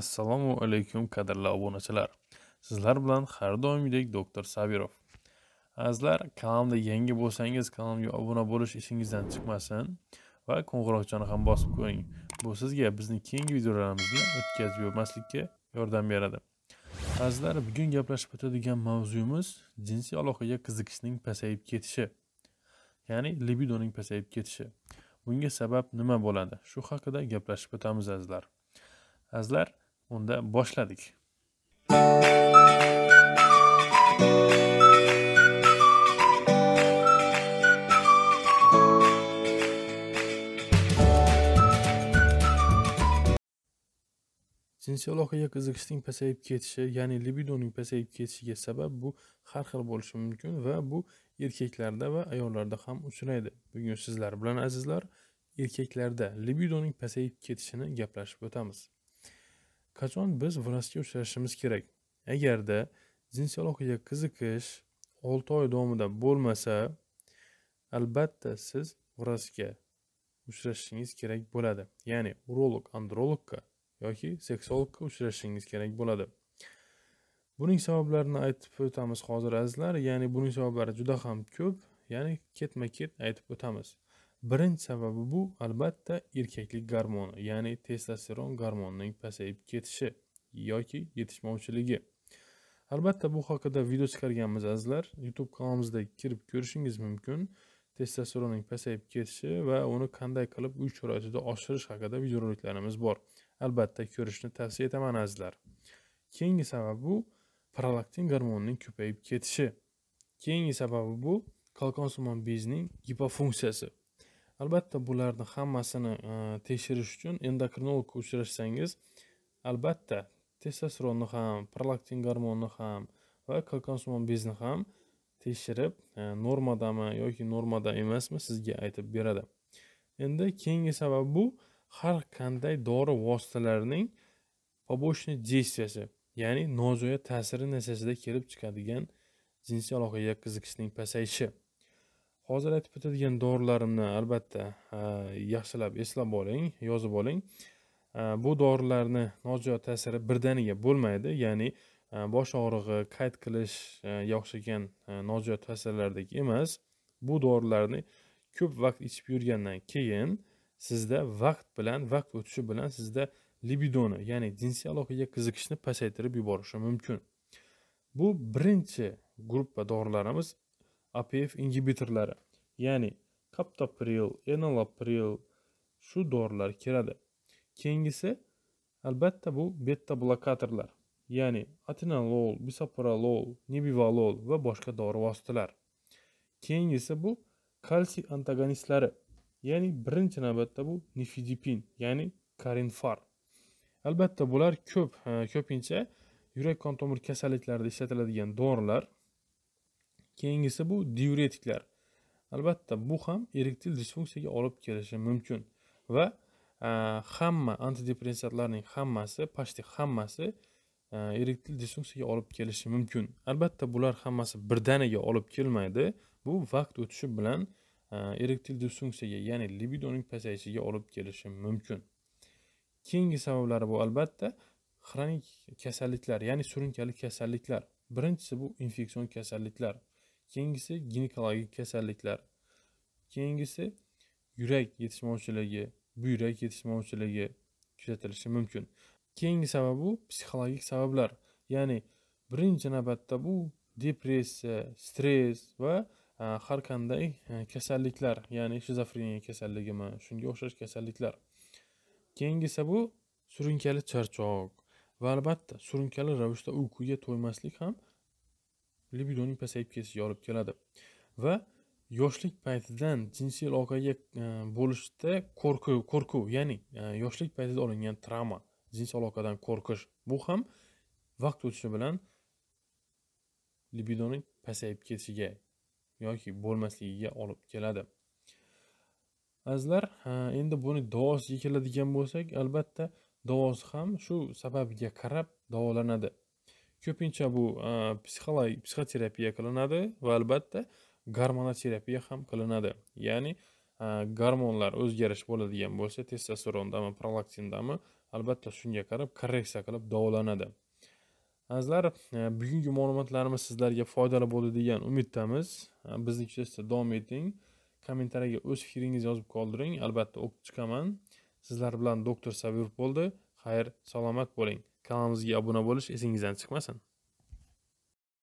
assalomu alaykum qadrli obunachilar sizlar bilan har doimgidek doktor sabirov azizlar kanalda yangi bo'lsangiz kanalga obuna bo'lish ishingizdan chiqmasin va qo'ng'iroqchani ham bosib qo'ying bu sizga bizning keyingi videolarimizni o'tkazib yubormaslikka yordam beradi azizlar bugun gaplashib o'tadigan mavzuyimiz jinsiy aloqaga qiziqishning pasayib ketishi ya'ni libidoning pasayib ketishi bunga sabab nima bo'ladi shu haqida gaplashib o'tamiz azizlar azizlar unda boshladik jinsiy aloqaga qiziqishning pasayib ketishi ya'ni libidoning pasayib ketishiga sabab bu har xil bo'lishi mumkin va bu erkaklarda va ayollarda ham uchraydi bugun sizlar bilan azizlar erkaklarda libidoning pasayib ketishini gaplashib o'tamiz qachon biz vrachga uchrashimiz kerak agarda jinsiologiyaga qiziqish olti oy davomida bo'lmasa albatta siz vrachga uchrashishingiz kerak bo'ladi ya'ni urolog andrologga yoki seksologga uchrashishingiz kerak bo'ladi buning sabablarini aytib o'tamiz hozir azizlar ya'ni buning sabablari juda ham ko'p ya'ni ketma ket aytib o'tamiz birinchi sababi bu albatta erkaklik gormoni ya'ni testosteron gormonining pasayib ketishi yoki yetishmovchiligi albatta bu haqida video chiqarganmiz azizlar youtube kanalimizda kirib ko'rishingiz mumkin testosteronning pasayib ketishi va uni qanday qilib uy sharoitida oshirish haqida videoroliklarimiz bor albatta ko'rishni tavsiya etaman azizlar keyingi sabab bu prolaktin gormonining ko'payib ketishi keyingi sababi bu kalkonsimon bezning gipofunksiyasi albatta bularni hammasini e, tekshirish uchun endokrinologga uchrashsangiz albatta testosteronni ham prolaktin gormonini ham va kalkonsimon bezni ham tekshirib e, normadami yoki normada emasmi sizga aytib beradi endi keyingi sabab bu har qanday dori vositalarining побочный действиясi ya'ni nojo'ya ta'siri natijasida kelib chiqadigan jinsiy aloqaga qiziqishning pasayishi hozir aytib o'tadigan dorilarimni albatta yaxshilab eslab oling yozib oling bu dorilarni nojo'ya ta'siri birdaniga bo'lmaydi ya'ni bosh og'rig'i qayt qilish o'xshagan nojo'ya ta'sirlardek emas bu dorilarni ko'p vaqt ichib yurgandan keyin sizda vaqt bilan vaqt o'tishi bilan sizda libidoni ya'ni jinsiy aloqaga qiziqishni pasaytirib yuborishi mumkin bu birinchi gruppa dorilarimiz APF ingibitorlari, ya'ni kaptopril, enalapril shu dorilar kiradi. Keyingisi albatta bu beta blokatorlar, ya'ni atenolol, bisoprolol, nebivolol va boshqa dori vositalar. Keyingisi bu kalsiy antagonistlari, ya'ni birinchi navbatda bu nifedipin, ya'ni karinfar. Albatta bular ko'p, ko'pincha yurak qon tomir kasalliklarida ishlatiladigan dorilar. keyingisi bu diuretiklar albatta bu ham erektil disfunksiyaga olib kelishi mumkin va e, hamma antidepressantlarning hammasi почти hammasi e, erektil disfunksiyaga olib kelishi mumkin albatta bular hammasi birdaniga olib kelmaydi bu vaqt o'tishi bilan e, erektil disfunksiyaga ya'ni libidoning pasayishiga olib kelishi mumkin keyingi sabablari bu albatta xronik kasalliklar ya'ni surunkali kasalliklar birinchisi bu infeksion kasalliklar keyingisi ginekologik kasalliklar keyingisi yurak yetishmovchiligi buyrak yetishmovchiligi kuzatilishi mumkin keyingi sabab bu psixologik sabablar ya'ni birinchi navbatda bu depressiya stress va e, har qanday e, kasalliklar ya'ni shizofreniya kasalligimi shunga o'xshash kasalliklar keyingisi bu surunkali charchoq va albatta surunkali ravishda uyquga to'ymaslik ham libidoning pasayib ketishiga olib keladi va yoshlik paytidan jinsiy aloqaga e, bo'lishda qo'rquv qo'rquv ya'ni e, yoshlik paytida olingan travma jinsiy aloqadan qo'rqish bu ham vaqt o'tishi bilan libidoning pasayib ketishiga yoki bo'lmasligiga olib keladi azizlar e, endi buni davosiga keladigan bo'lsak albatta davosi ham shu sababiga qarab davolanadi ko'pincha bu e, psixologik psixoterapiya qilinadi va albatta gormonoterapiya ham qilinadi ya'ni e, gormonlar o'zgarish bo'ladigan bo'lsa testosterondami prolaktindami albatta shunga qarab korreksiya qilib davolanadi azizlar e, bugungi ma'lumotlarimiz sizlarga foydali bo'ldi degan umiddamiz bizni kuzatishda davom eting kommentariyaga o'z fikringizni yozib qoldiring albatta o'qib chiqaman sizlar bilan doktor sabirov bo'ldi xayr salomat bo'ling Kanalımıza abone bo'lish esingizdan chiqmasin